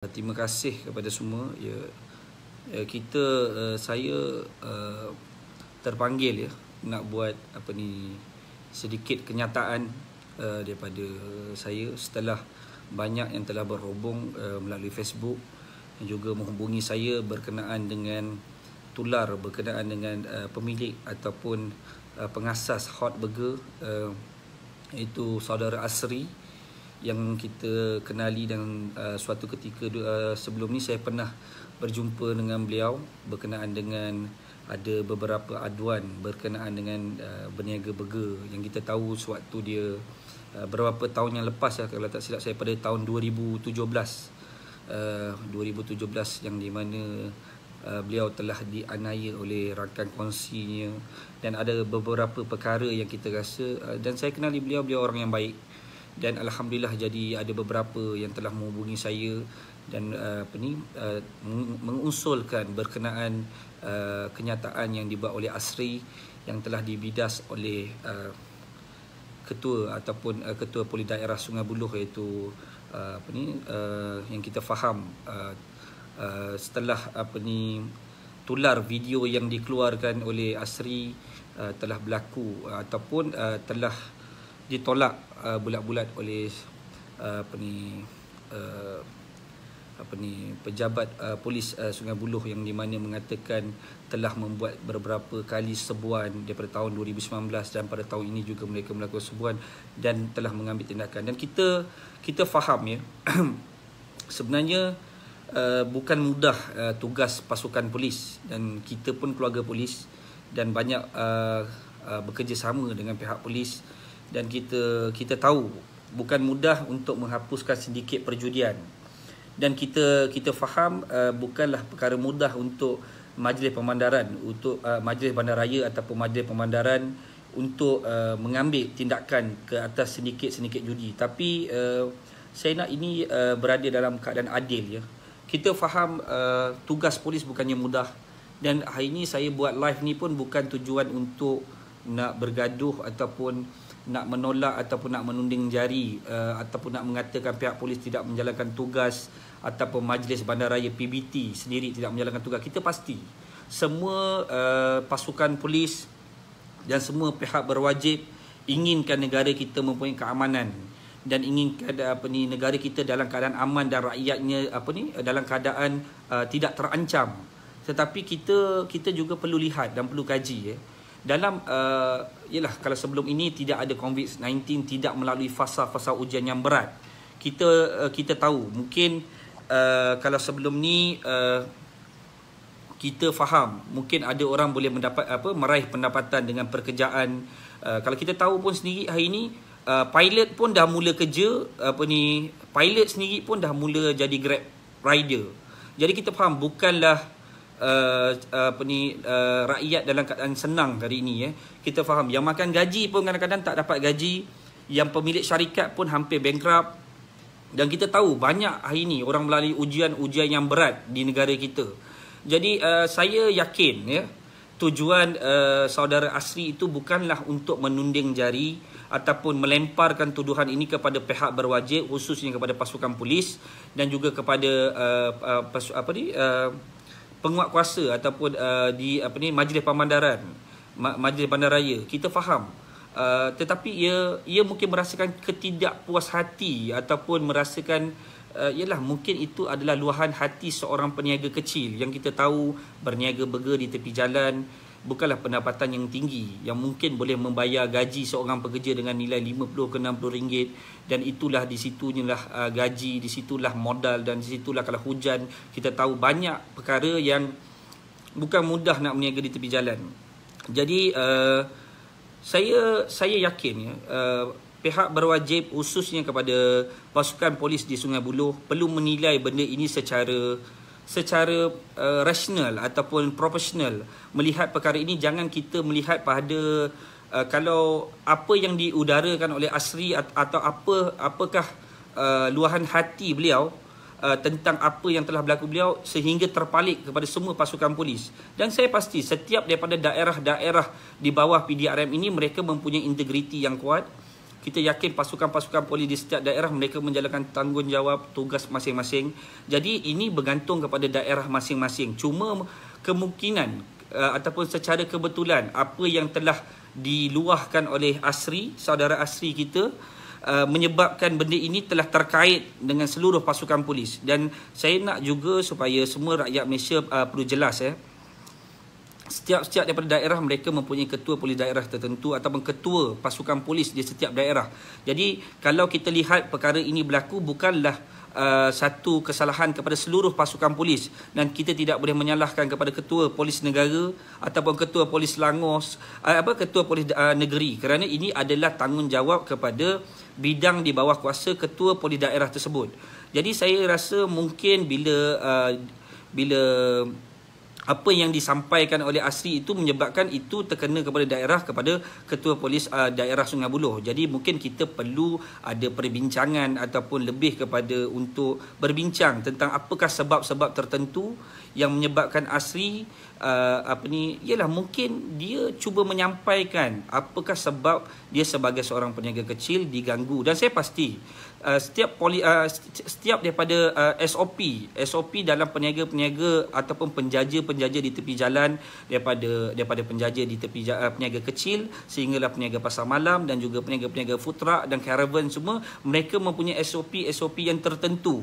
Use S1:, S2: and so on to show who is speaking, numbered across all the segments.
S1: Eh, terima kasih kepada semua. Ya eh, kita eh, saya terpanggil ya nak buat apa ni sedikit kenyataan daripada saya setelah banyak yang telah berhubung melalui Facebook dan juga menghubungi saya berkenaan dengan tular berkenaan dengan pemilik ataupun pengasas Hot Burger iaitu saudara Asri yang kita kenali dan uh, suatu ketika uh, sebelum ni saya pernah berjumpa dengan beliau berkenaan dengan ada beberapa aduan berkenaan dengan uh, berniaga burger yang kita tahu sewaktu dia uh, berapa tahun yang lepas ya kalau tak silap saya pada tahun 2017 uh, 2017 yang di mana uh, beliau telah dianiaya oleh rakan kongsinya dan ada beberapa perkara yang kita rasa uh, dan saya kenali beliau beliau orang yang baik dan alhamdulillah jadi ada beberapa yang telah menghubungi saya dan uh, apa ni uh, mengusulkan berkenaan uh, kenyataan yang dibuat oleh Asri yang telah dibidas oleh ketua ataupun ketua poli daerah Sungai Buloh iaitu apa ni yang kita faham setelah apa ni tular video yang dikeluarkan oleh Asri telah berlaku uh, ataupun telah ditolak uh, bulat-bulat oleh uh, apa ni uh, apa ni pejabat uh, polis uh, Sungai Buloh yang di mana mengatakan telah membuat beberapa kali sebuan daripada tahun 2019 dan pada tahun ini juga mereka melakukan sebuan dan telah mengambil tindakan dan kita kita faham ya sebenarnya Uh, bukan mudah uh, tugas pasukan polis dan kita pun keluarga polis dan banyak uh, uh, bekerjasama dengan pihak polis dan kita kita tahu bukan mudah untuk menghapuskan sedikit perjudian dan kita kita faham uh, bukanlah perkara mudah untuk majlis pemandaran untuk uh, majlis bandaraya ataupun majlis pemandaran untuk uh, mengambil tindakan ke atas sedikit-sedikit judi tapi uh, saya nak ini uh, berada dalam keadaan adil ya kita faham uh, tugas polis bukannya mudah dan hari ini saya buat live ni pun bukan tujuan untuk nak bergaduh ataupun nak menolak ataupun nak menunding jari uh, ataupun nak mengatakan pihak polis tidak menjalankan tugas ataupun majlis bandaraya PBT sendiri tidak menjalankan tugas kita pasti semua uh, pasukan polis dan semua pihak berwajib inginkan negara kita mempunyai keamanan dan inginkan eh, apa ni negara kita dalam keadaan aman dan rakyatnya apa ni dalam keadaan uh, tidak terancam tetapi kita kita juga perlu lihat dan perlu kaji ya eh dalam uh, yalah kalau sebelum ini tidak ada covid-19 tidak melalui fasa-fasa ujian yang berat kita uh, kita tahu mungkin uh, kalau sebelum ni uh, kita faham mungkin ada orang boleh mendapat apa meraih pendapatan dengan pekerjaan uh, kalau kita tahu pun sendiri hari ini uh, pilot pun dah mula kerja apa ni pilot sendiri pun dah mula jadi grab rider jadi kita faham bukanlah uh, apa ni uh, rakyat dalam keadaan senang hari ini eh. Kita faham yang makan gaji pun kadang-kadang tak dapat gaji, yang pemilik syarikat pun hampir bankrupt. Dan kita tahu banyak hari ini orang melalui ujian-ujian yang berat di negara kita. Jadi uh, saya yakin ya tujuan uh, saudara Asri itu bukanlah untuk menunding jari ataupun melemparkan tuduhan ini kepada pihak berwajib khususnya kepada pasukan polis dan juga kepada uh, uh, pasu, apa ni uh, penguat kuasa ataupun uh, di apa ni majlis pemandaran majlis bandaraya kita faham uh, tetapi ia ia mungkin merasakan ketidakpuas hati ataupun merasakan uh, ialah mungkin itu adalah luahan hati seorang peniaga kecil yang kita tahu berniaga burger di tepi jalan bukanlah pendapatan yang tinggi yang mungkin boleh membayar gaji seorang pekerja dengan nilai 50 ke 60 ringgit dan itulah di situlah uh, gaji di situlah modal dan di situlah kalau hujan kita tahu banyak perkara yang bukan mudah nak berniaga di tepi jalan jadi uh, saya saya yakin ya uh, pihak berwajib khususnya kepada pasukan polis di Sungai Buloh perlu menilai benda ini secara secara uh, rasional ataupun profesional melihat perkara ini jangan kita melihat pada uh, kalau apa yang diudarakan oleh Asri atau apa apakah uh, luahan hati beliau Uh, tentang apa yang telah berlaku beliau sehingga terpalik kepada semua pasukan polis dan saya pasti setiap daripada daerah-daerah di bawah PDRM ini mereka mempunyai integriti yang kuat kita yakin pasukan-pasukan polis di setiap daerah mereka menjalankan tanggungjawab tugas masing-masing. Jadi ini bergantung kepada daerah masing-masing. Cuma kemungkinan uh, ataupun secara kebetulan apa yang telah diluahkan oleh Asri, saudara Asri kita uh, menyebabkan benda ini telah terkait dengan seluruh pasukan polis. Dan saya nak juga supaya semua rakyat Malaysia uh, perlu jelas ya. Eh, setiap-setiap daripada daerah mereka mempunyai ketua polis daerah tertentu ataupun ketua pasukan polis di setiap daerah. Jadi kalau kita lihat perkara ini berlaku bukanlah Uh, satu kesalahan kepada seluruh pasukan polis dan kita tidak boleh menyalahkan kepada ketua polis negara ataupun ketua polis langos uh, apa ketua polis uh, negeri kerana ini adalah tanggungjawab kepada bidang di bawah kuasa ketua polis daerah tersebut jadi saya rasa mungkin bila uh, bila apa yang disampaikan oleh Asri itu menyebabkan itu terkena kepada daerah kepada ketua polis uh, daerah Sungai Buloh. Jadi mungkin kita perlu ada perbincangan ataupun lebih kepada untuk berbincang tentang apakah sebab-sebab tertentu yang menyebabkan Asri uh, apa ni ialah mungkin dia cuba menyampaikan apakah sebab dia sebagai seorang peniaga kecil diganggu dan saya pasti Uh, setiap poli uh, setiap daripada uh, SOP SOP dalam peniaga-peniaga ataupun penjaja-penjaja di tepi jalan daripada daripada penjaja di tepi jalan, uh, peniaga kecil sehinggalah peniaga pasar malam dan juga peniaga-peniaga food truck dan caravan semua mereka mempunyai SOP SOP yang tertentu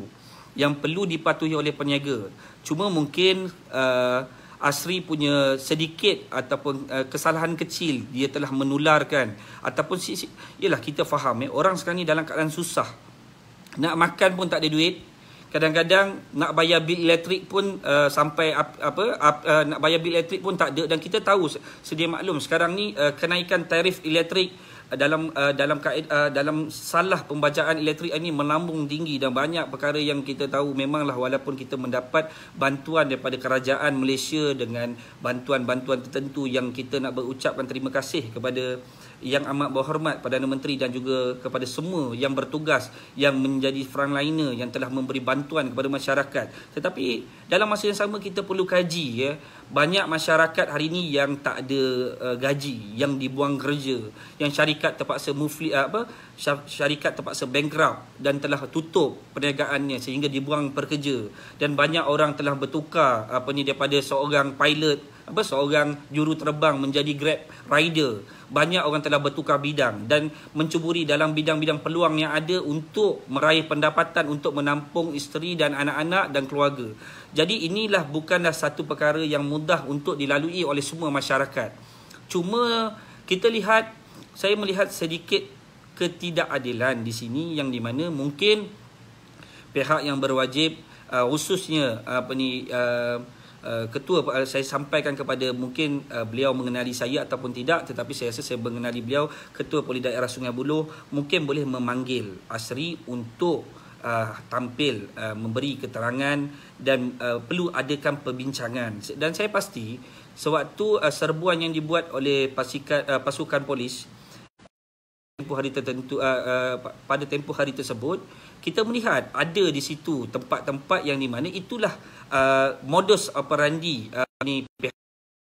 S1: yang perlu dipatuhi oleh peniaga cuma mungkin uh, Asri punya sedikit ataupun uh, kesalahan kecil dia telah menularkan ataupun si, si, yalah kita faham eh orang sekarang ni dalam keadaan susah nak makan pun tak ada duit. Kadang-kadang nak bayar bil elektrik pun uh, sampai ap, apa ap, uh, nak bayar bil elektrik pun tak ada dan kita tahu sedia maklum sekarang ni uh, kenaikan tarif elektrik dalam uh, dalam kaed, uh, eh, dalam salah pembacaan elektrik ini melambung tinggi dan banyak perkara yang kita tahu memanglah walaupun kita mendapat bantuan daripada kerajaan Malaysia dengan bantuan-bantuan tertentu yang kita nak berucapkan terima kasih kepada yang amat berhormat Perdana Menteri dan juga kepada semua yang bertugas yang menjadi frontliner yang telah memberi bantuan kepada masyarakat tetapi dalam masa yang sama kita perlu kaji ya banyak masyarakat hari ini yang tak ada uh, gaji yang dibuang kerja yang syarikat terpaksa mufli uh, apa syarikat terpaksa bankrupt dan telah tutup perniagaannya sehingga dibuang pekerja dan banyak orang telah bertukar apa ni daripada seorang pilot uh, apa seorang juru terbang menjadi grab rider banyak orang telah bertukar bidang dan mencuburi dalam bidang-bidang peluang yang ada untuk meraih pendapatan untuk menampung isteri dan anak-anak dan keluarga. Jadi inilah bukanlah satu perkara yang mudah untuk dilalui oleh semua masyarakat. Cuma kita lihat saya melihat sedikit ketidakadilan di sini yang di mana mungkin pihak yang berwajib uh, khususnya apa ni uh, Uh, ketua uh, saya sampaikan kepada mungkin uh, beliau mengenali saya ataupun tidak tetapi saya rasa saya mengenali beliau ketua poli daerah Sungai Buloh mungkin boleh memanggil Asri untuk uh, tampil uh, memberi keterangan dan uh, perlu adakan perbincangan dan saya pasti sewaktu uh, serbuan yang dibuat oleh pasukan uh, pasukan polis uh, pada tempoh hari tersebut uh, kita melihat ada di situ tempat-tempat yang di mana itulah uh, modus operandi uh, ni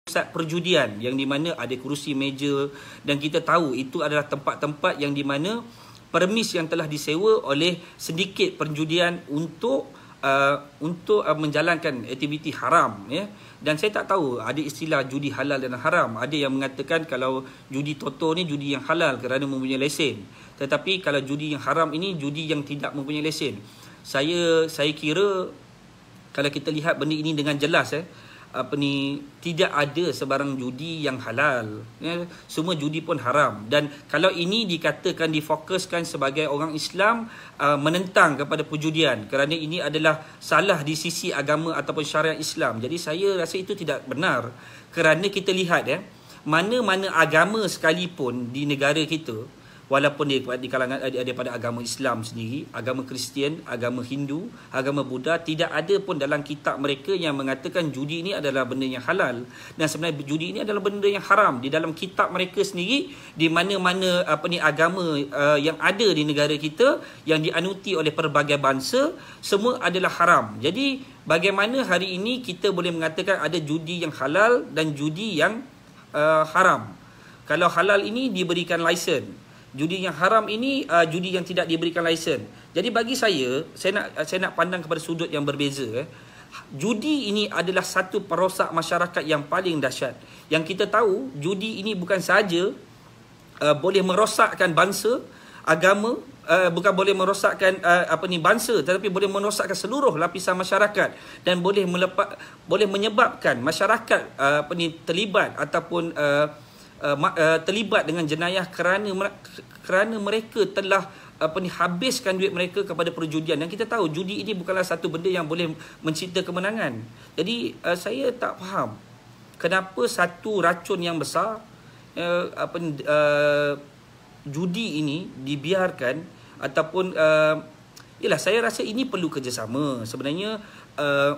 S1: pusat perjudian yang di mana ada kerusi meja dan kita tahu itu adalah tempat-tempat yang di mana permis yang telah disewa oleh sedikit perjudian untuk uh, untuk uh, menjalankan aktiviti haram ya yeah? dan saya tak tahu ada istilah judi halal dan haram ada yang mengatakan kalau judi toto ni judi yang halal kerana mempunyai lesen tetapi kalau judi yang haram ini judi yang tidak mempunyai lesen saya saya kira kalau kita lihat benda ini dengan jelas eh apa ni tidak ada sebarang judi yang halal ya semua judi pun haram dan kalau ini dikatakan difokuskan sebagai orang Islam uh, menentang kepada perjudian kerana ini adalah salah di sisi agama ataupun syariat Islam jadi saya rasa itu tidak benar kerana kita lihat ya mana-mana agama sekalipun di negara kita walaupun di, di kalangan eh, pada agama Islam sendiri, agama Kristian, agama Hindu, agama Buddha tidak ada pun dalam kitab mereka yang mengatakan judi ini adalah benda yang halal dan sebenarnya judi ini adalah benda yang haram di dalam kitab mereka sendiri di mana-mana apa ni agama uh, yang ada di negara kita yang dianuti oleh pelbagai bangsa semua adalah haram. Jadi bagaimana hari ini kita boleh mengatakan ada judi yang halal dan judi yang uh, haram? Kalau halal ini diberikan lesen judi yang haram ini uh, judi yang tidak diberikan lesen. Jadi bagi saya, saya nak uh, saya nak pandang kepada sudut yang berbeza eh. Judi ini adalah satu perosak masyarakat yang paling dahsyat. Yang kita tahu, judi ini bukan saja uh, ah, boleh merosakkan bangsa, agama, uh, bukan boleh merosakkan uh, apa ni bangsa tetapi boleh merosakkan seluruh lapisan masyarakat dan boleh melepak, boleh menyebabkan masyarakat uh, apa ni terlibat ataupun uh, uh, uh, terlibat dengan jenayah kerana kerana mereka telah apa ni habiskan duit mereka kepada perjudian dan kita tahu judi ini bukanlah satu benda yang boleh mencipta kemenangan. Jadi uh, saya tak faham kenapa satu racun yang besar uh, apa ni uh, judi ini dibiarkan ataupun uh, yalah saya rasa ini perlu kerjasama. Sebenarnya uh,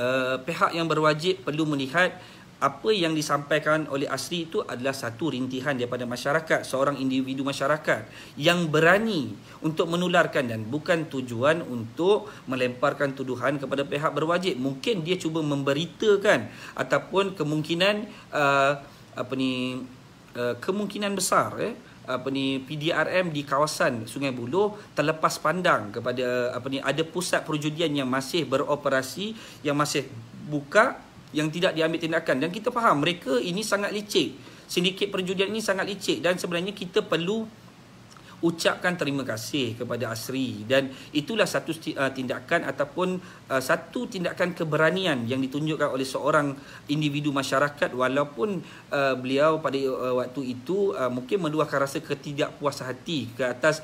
S1: uh, pihak yang berwajib perlu melihat uh, apa yang disampaikan oleh Asri itu adalah satu rintihan daripada masyarakat, seorang individu masyarakat yang berani untuk menularkan dan bukan tujuan untuk melemparkan tuduhan kepada pihak berwajib. Mungkin dia cuba memberitakan ataupun kemungkinan uh, apa ni uh, kemungkinan besar eh apa ni PDRM di kawasan Sungai Buloh terlepas pandang kepada apa ni ada pusat perjudian yang masih beroperasi yang masih buka yang tidak diambil tindakan dan kita faham mereka ini sangat licik sindiket perjudian ini sangat licik dan sebenarnya kita perlu ucapkan terima kasih kepada Asri dan itulah satu uh, tindakan ataupun uh, satu tindakan keberanian yang ditunjukkan oleh seorang individu masyarakat walaupun uh, beliau pada waktu itu mungkin meluahkan rasa ketidakpuas hati ke atas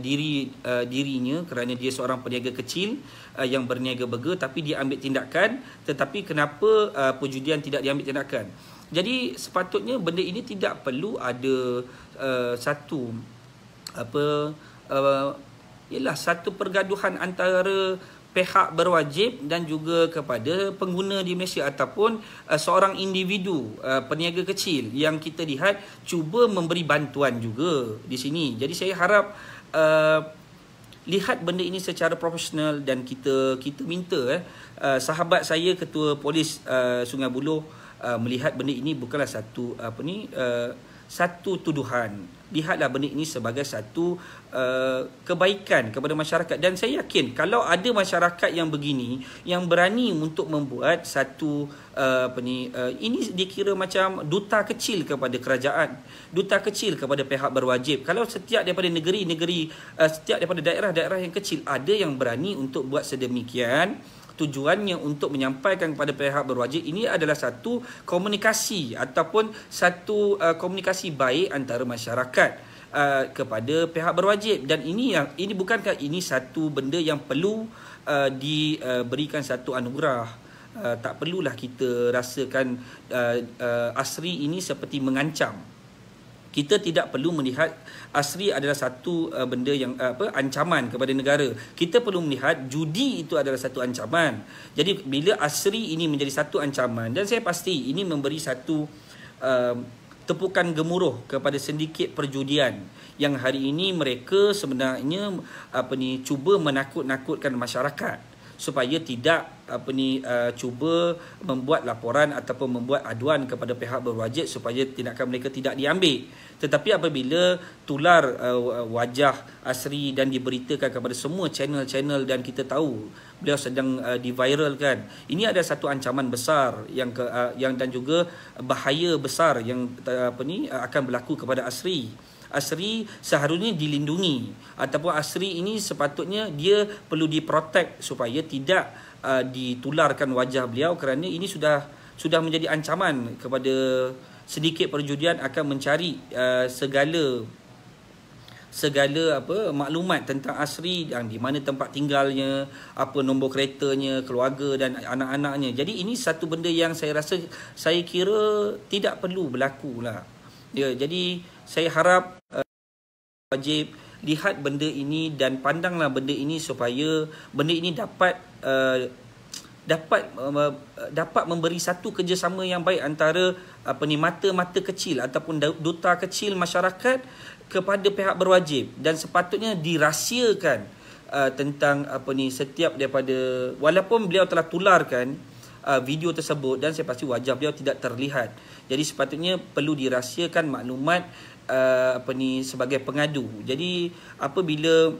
S1: diri dirinya kerana dia seorang peniaga kecil yang berniaga berga tapi dia ambil tindakan tetapi kenapa perjudian tidak diambil tindakan jadi sepatutnya benda ini tidak perlu ada uh, satu apa uh, ialah satu pergaduhan antara pihak berwajib dan juga kepada pengguna di Malaysia ataupun uh, seorang individu uh, peniaga kecil yang kita lihat cuba memberi bantuan juga di sini. Jadi saya harap uh, lihat benda ini secara profesional dan kita kita minta eh uh, sahabat saya ketua polis uh, Sungai Buloh uh, melihat benda ini bukanlah satu apa ni uh, satu tuduhan lihatlah benda ini sebagai satu uh, kebaikan kepada masyarakat dan saya yakin kalau ada masyarakat yang begini yang berani untuk membuat satu uh, apa ni uh, ini dikira macam duta kecil kepada kerajaan duta kecil kepada pihak berwajib kalau setiap daripada negeri-negeri uh, setiap daripada daerah-daerah yang kecil ada yang berani untuk buat sedemikian tujuannya untuk menyampaikan kepada pihak berwajib ini adalah satu komunikasi ataupun satu uh, komunikasi baik antara masyarakat uh, kepada pihak berwajib dan ini yang ini bukankah ini satu benda yang perlu uh, diberikan uh, satu anugerah uh, tak perlulah kita rasakan uh, uh, asri ini seperti mengancam kita tidak perlu melihat asri adalah satu uh, benda yang uh, apa ancaman kepada negara kita perlu melihat judi itu adalah satu ancaman jadi bila asri ini menjadi satu ancaman dan saya pasti ini memberi satu uh, tepukan gemuruh kepada sindiket perjudian yang hari ini mereka sebenarnya apa ni cuba menakut-nakutkan masyarakat supaya tidak apa ni uh, cuba membuat laporan ataupun membuat aduan kepada pihak berwajib supaya tindakan mereka tidak diambil tetapi apabila tular uh, wajah asri dan diberitakan kepada semua channel-channel dan kita tahu beliau sedang uh, diviralkan ini ada satu ancaman besar yang ke, uh, yang dan juga bahaya besar yang uh, apa ni uh, akan berlaku kepada asri asri seharusnya dilindungi ataupun asri ini sepatutnya dia perlu diprotek supaya tidak uh, ditularkan wajah beliau kerana ini sudah sudah menjadi ancaman kepada sedikit perjudian akan mencari uh, segala segala apa maklumat tentang asri yang di mana tempat tinggalnya apa nombor keretanya keluarga dan anak-anaknya jadi ini satu benda yang saya rasa saya kira tidak perlu berlaku lah ya jadi saya harap wajib lihat benda ini dan pandanglah benda ini supaya benda ini dapat uh, dapat uh, dapat memberi satu kerjasama yang baik antara apa ni mata-mata kecil ataupun duta kecil masyarakat kepada pihak berwajib dan sepatutnya dirahsiakan uh, tentang apa ni setiap daripada walaupun beliau telah tularkan uh, video tersebut dan saya pasti wajah beliau tidak terlihat jadi sepatutnya perlu dirahsiakan maklumat uh, apa ni sebagai pengadu. Jadi apabila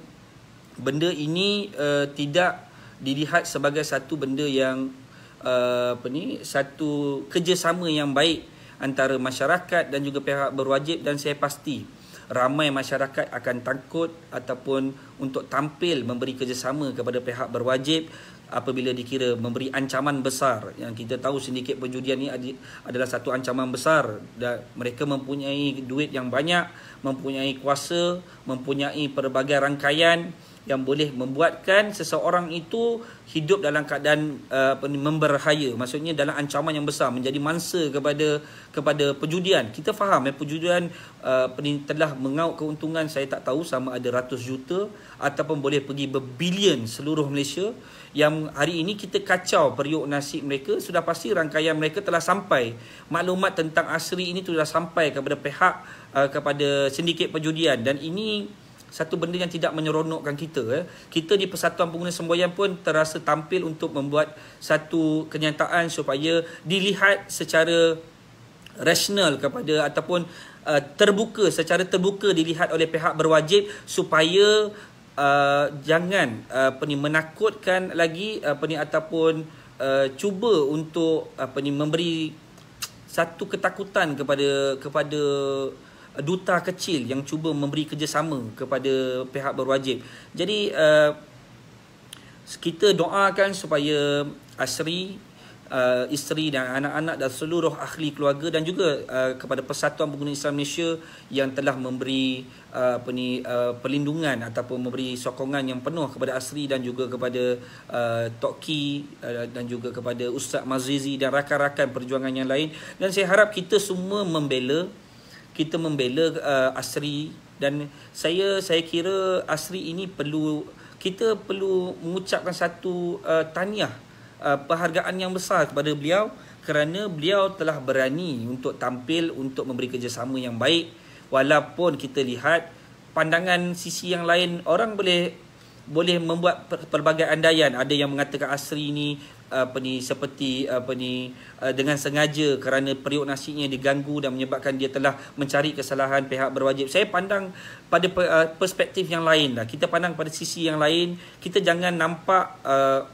S1: benda ini uh, tidak dilihat sebagai satu benda yang uh, apa ni satu kerjasama yang baik antara masyarakat dan juga pihak berwajib dan saya pasti ramai masyarakat akan takut ataupun untuk tampil memberi kerjasama kepada pihak berwajib apabila dikira memberi ancaman besar yang kita tahu sindiket perjudian ini adalah satu ancaman besar dan mereka mempunyai duit yang banyak mempunyai kuasa mempunyai pelbagai rangkaian yang boleh membuatkan seseorang itu hidup dalam keadaan uh, memberhaya maksudnya dalam ancaman yang besar menjadi mangsa kepada kepada perjudian kita faham ya eh, perjudian uh, telah mengaut keuntungan saya tak tahu sama ada ratus juta ataupun boleh pergi berbilion seluruh Malaysia yang hari ini kita kacau periuk nasib mereka sudah pasti rangkaian mereka telah sampai maklumat tentang asri ini sudah sampai kepada pihak uh, kepada sindiket perjudian dan ini satu benda yang tidak menyeronokkan kita eh. kita di persatuan pengguna semboyan pun terasa tampil untuk membuat satu kenyataan supaya dilihat secara rasional kepada ataupun eh, terbuka secara terbuka dilihat oleh pihak berwajib supaya uh, jangan uh, apa ni menakutkan lagi apa ni ataupun uh, cuba untuk apa ni memberi satu ketakutan kepada kepada duta kecil yang cuba memberi kerjasama kepada pihak berwajib. Jadi uh, kita doakan supaya Asri uh, isteri dan anak-anak dan seluruh ahli keluarga dan juga uh, kepada Persatuan Pengguna Islam Malaysia yang telah memberi uh, apa ni, uh, perlindungan ataupun memberi sokongan yang penuh kepada Asri dan juga kepada uh, Tokki uh, dan juga kepada Ustaz Mazizi dan rakan-rakan perjuangan yang lain dan saya harap kita semua membela kita membela uh, Asri dan saya saya kira Asri ini perlu kita perlu mengucapkan satu uh, tahniah Uh, Perhargaan yang besar kepada beliau kerana beliau telah berani untuk tampil untuk memberi kerjasama yang baik walaupun kita lihat pandangan sisi yang lain orang boleh boleh membuat pelbagai andaian ada yang mengatakan Asri ni uh, apa ni seperti apa ni uh, dengan sengaja kerana periuk nasinya diganggu dan menyebabkan dia telah mencari kesalahan pihak berwajib saya pandang pada perspektif yang lainlah kita pandang pada sisi yang lain kita jangan nampak uh,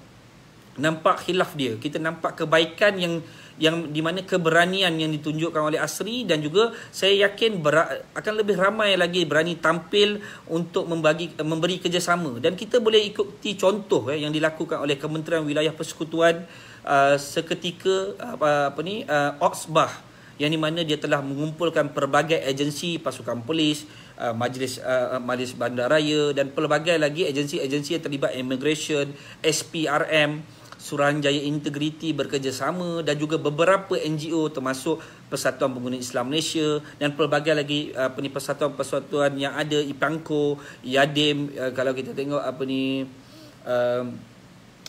S1: nampak khilaf dia kita nampak kebaikan yang yang di mana keberanian yang ditunjukkan oleh Asri dan juga saya yakin ber, akan lebih ramai lagi berani tampil untuk membagi memberi kerjasama dan kita boleh ikuti contoh eh, yang dilakukan oleh Kementerian Wilayah Persekutuan uh, seketika apa, apa ni uh, Oxbah yang di mana dia telah mengumpulkan pelbagai agensi pasukan polis Uh, majlis uh, uh majlis bandaraya dan pelbagai lagi agensi-agensi yang terlibat immigration SPRM Suruhanjaya Integriti berkerjasama dan juga beberapa NGO termasuk Persatuan Pengguna Islam Malaysia dan pelbagai lagi uh, apa ni persatuan-persatuan yang ada IPANKO, YADIM uh, kalau kita tengok apa ni um,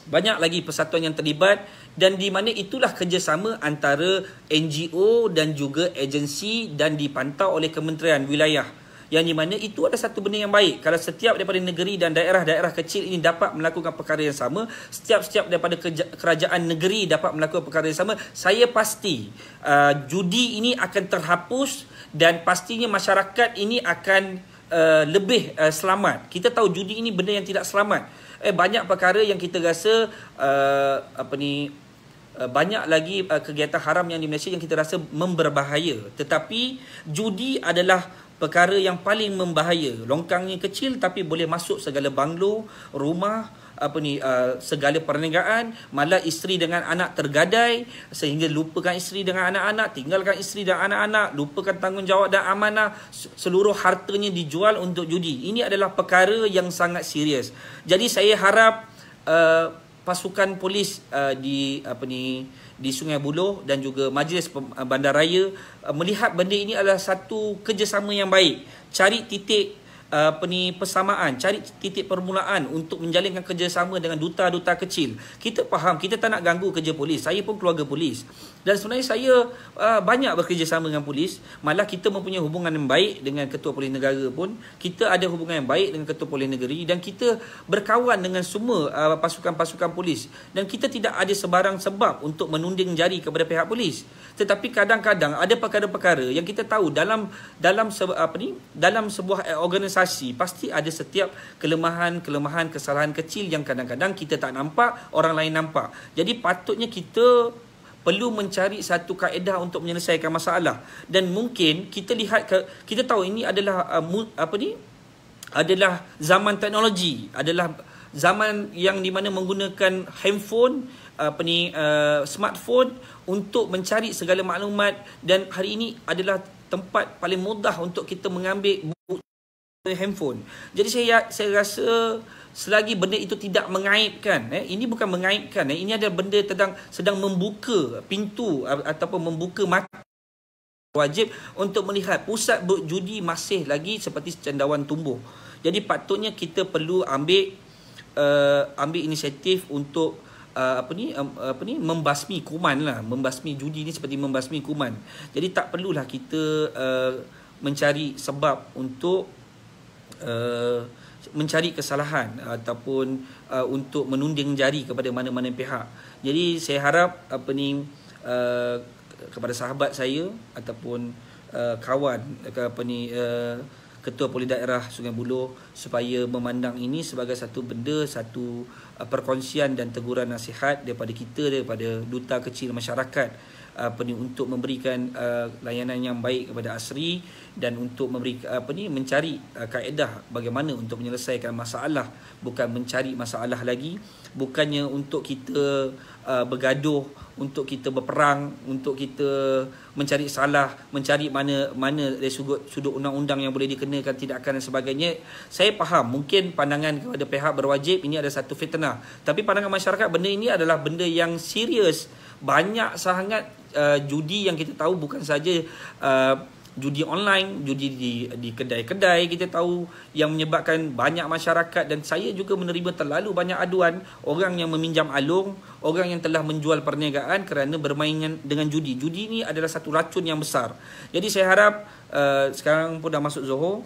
S1: banyak lagi persatuan yang terlibat dan di mana itulah kerjasama antara NGO dan juga agensi dan dipantau oleh kementerian wilayah yang di mana itu ada satu benda yang baik kalau setiap daripada negeri dan daerah-daerah kecil ini dapat melakukan perkara yang sama setiap-setiap daripada kerajaan negeri dapat melakukan perkara yang sama saya pasti uh, judi ini akan terhapus dan pastinya masyarakat ini akan uh, lebih uh, selamat kita tahu judi ini benda yang tidak selamat eh banyak perkara yang kita rasa uh, apa ni uh, banyak lagi uh, kegiatan haram yang di Malaysia yang kita rasa memberbahaya tetapi judi adalah perkara yang paling membahaya. Longkangnya kecil tapi boleh masuk segala banglo, rumah, apa ni, uh, segala perniagaan, malah isteri dengan anak tergadai sehingga lupakan isteri dengan anak-anak, tinggalkan isteri dan anak-anak, lupakan tanggungjawab dan amanah, seluruh hartanya dijual untuk judi. Ini adalah perkara yang sangat serius. Jadi saya harap uh, pasukan polis uh, di apa ni di Sungai Buloh dan juga Majlis eh, Bandaraya eh, melihat benda ini adalah satu kerjasama yang baik. Cari titik Uh, apa ni persamaan cari titik permulaan untuk menjalinkan kerjasama dengan duta-duta kecil kita faham kita tak nak ganggu kerja polis saya pun keluarga polis dan sebenarnya saya uh, banyak bekerjasama dengan polis malah kita mempunyai hubungan yang baik dengan ketua polis negara pun kita ada hubungan yang baik dengan ketua polis negeri dan kita berkawan dengan semua uh, pasukan-pasukan polis dan kita tidak ada sebarang sebab untuk menunding jari kepada pihak polis tetapi kadang-kadang ada perkara-perkara yang kita tahu dalam dalam apa ni dalam sebuah eh, organisasi kasih pasti ada setiap kelemahan-kelemahan kesalahan kecil yang kadang-kadang kita tak nampak orang lain nampak jadi patutnya kita perlu mencari satu kaedah untuk menyelesaikan masalah dan mungkin kita lihat ke, kita tahu ini adalah uh, apa ni adalah zaman teknologi adalah zaman yang di mana menggunakan handphone apa ni uh, smartphone untuk mencari segala maklumat dan hari ini adalah tempat paling mudah untuk kita mengambil handphone. Jadi saya ya, saya rasa selagi benda itu tidak mengaibkan, eh, ini bukan mengaibkan, eh, ini adalah benda sedang sedang membuka pintu ataupun membuka mata wajib untuk melihat pusat berjudi masih lagi seperti cendawan tumbuh. Jadi patutnya kita perlu ambil uh, ambil inisiatif untuk uh, apa ni um, apa ni membasmi kuman lah, membasmi judi ni seperti membasmi kuman. Jadi tak perlulah kita uh, mencari sebab untuk Uh, mencari kesalahan ataupun uh, untuk menunding jari kepada mana-mana pihak. Jadi saya harap apa ni uh, kepada sahabat saya ataupun uh, kawan apa ni uh, ketua polis daerah Sungai Buloh supaya memandang ini sebagai satu benda satu uh, perkongsian dan teguran nasihat daripada kita daripada duta kecil masyarakat apa ni untuk memberikan uh, layanan yang baik kepada asri dan untuk memberi apa ni mencari uh, kaedah bagaimana untuk menyelesaikan masalah bukan mencari masalah lagi bukannya untuk kita uh, bergaduh untuk kita berperang untuk kita mencari salah mencari mana mana dari sudut sudut undang-undang yang boleh dikenakan akan dan sebagainya saya faham mungkin pandangan kepada pihak berwajib ini ada satu fitnah tapi pandangan masyarakat benda ini adalah benda yang serius banyak sangat uh, judi yang kita tahu bukan saja uh, judi online, judi di di kedai-kedai kita tahu yang menyebabkan banyak masyarakat dan saya juga menerima terlalu banyak aduan orang yang meminjam alung, orang yang telah menjual perniagaan kerana bermain dengan judi. Judi ini adalah satu racun yang besar. Jadi saya harap uh, sekarang pun dah masuk Zohor,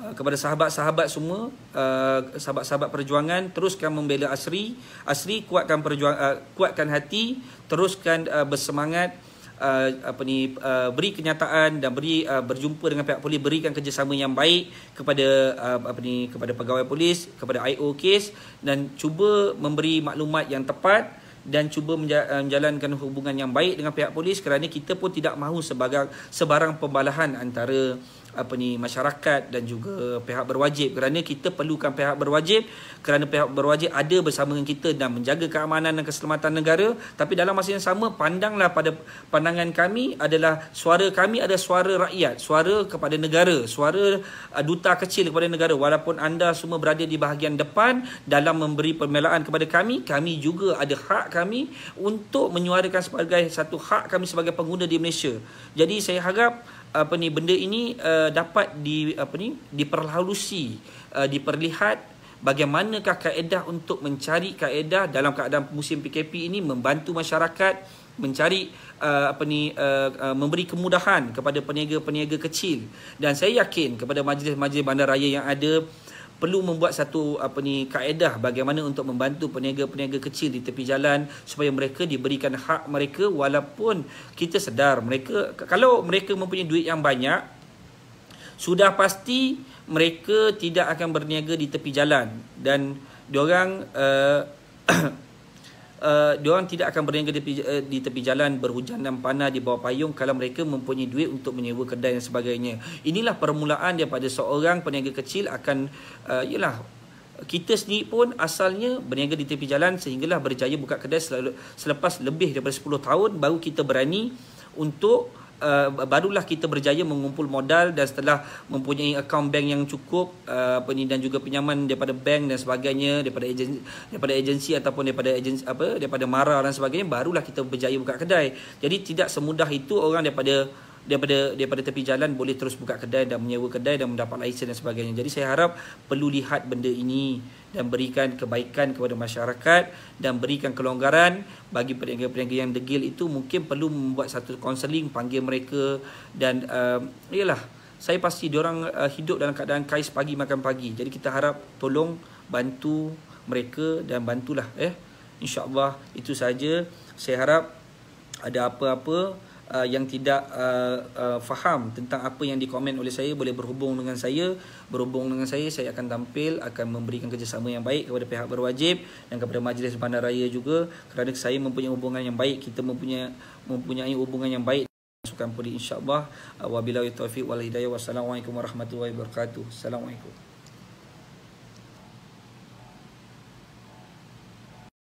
S1: Eh, kepada sahabat-sahabat semua uh, sahabat-sahabat perjuangan teruskan membela Asri Asri kuatkan perjuangan uh, eh, kuatkan hati teruskan uh, bersemangat uh, apa ni uh, beri kenyataan dan beri uh, berjumpa dengan pihak polis berikan kerjasama yang baik kepada uh, apa ni kepada pegawai polis kepada IO case dan cuba memberi maklumat yang tepat dan cuba menjalankan hubungan yang baik dengan pihak polis kerana kita pun tidak mahu sebagai sebarang pembalahan antara apa ni masyarakat dan juga pihak berwajib kerana kita perlukan pihak berwajib kerana pihak berwajib ada bersama dengan kita dan menjaga keamanan dan keselamatan negara tapi dalam masa yang sama pandanglah pada pandangan kami adalah suara kami ada suara rakyat suara kepada negara suara uh, duta kecil kepada negara walaupun anda semua berada di bahagian depan dalam memberi pembelaan kepada kami kami juga ada hak kami untuk menyuarakan sebagai satu hak kami sebagai pengguna di Malaysia jadi saya harap apa ni benda ini uh, dapat di apa ni diperhalusi uh, diperlihat bagaimanakah kaedah untuk mencari kaedah dalam keadaan musim PKP ini membantu masyarakat mencari uh, apa ni uh, uh, memberi kemudahan kepada peniaga-peniaga kecil dan saya yakin kepada majlis-majlis bandaraya yang ada perlu membuat satu apa ni kaedah bagaimana untuk membantu peniaga-peniaga kecil di tepi jalan supaya mereka diberikan hak mereka walaupun kita sedar mereka kalau mereka mempunyai duit yang banyak sudah pasti mereka tidak akan berniaga di tepi jalan dan diorang uh, uh, eh, diorang tidak akan berniaga di, uh, di tepi jalan berhujan dan panas di bawah payung kalau mereka mempunyai duit untuk menyewa kedai dan sebagainya. Inilah permulaan daripada seorang peniaga kecil akan uh, yalah kita sendiri pun asalnya berniaga di tepi jalan sehinggalah berjaya buka kedai selalu, selepas lebih daripada 10 tahun baru kita berani untuk uh, barulah kita berjaya mengumpul modal dan setelah mempunyai akaun bank yang cukup uh, apa ni dan juga pinjaman daripada bank dan sebagainya daripada agensi daripada agensi ataupun daripada agensi apa daripada mara dan sebagainya barulah kita berjaya buka kedai. Jadi tidak semudah itu orang daripada daripada daripada tepi jalan boleh terus buka kedai dan menyewa kedai dan mendapat lesen dan sebagainya. Jadi saya harap perlu lihat benda ini dan berikan kebaikan kepada masyarakat dan berikan kelonggaran bagi peniaga-peniaga yang degil itu mungkin perlu membuat satu konseling panggil mereka dan uh, yalah saya pasti diorang uh, hidup dalam keadaan kais pagi makan pagi. Jadi kita harap tolong bantu mereka dan bantulah eh. Insyaallah itu saja. Saya harap ada apa-apa uh, yang tidak uh, uh, faham tentang apa yang dikomen oleh saya boleh berhubung dengan saya berhubung dengan saya saya akan tampil akan memberikan kerjasama yang baik kepada pihak berwajib dan kepada majlis bandaraya juga kerana saya mempunyai hubungan yang baik kita mempunyai mempunyai hubungan yang baik sukan puri insyaallah wabillahi taufik wal hidayah wassalamualaikum warahmatullahi wabarakatuh assalamualaikum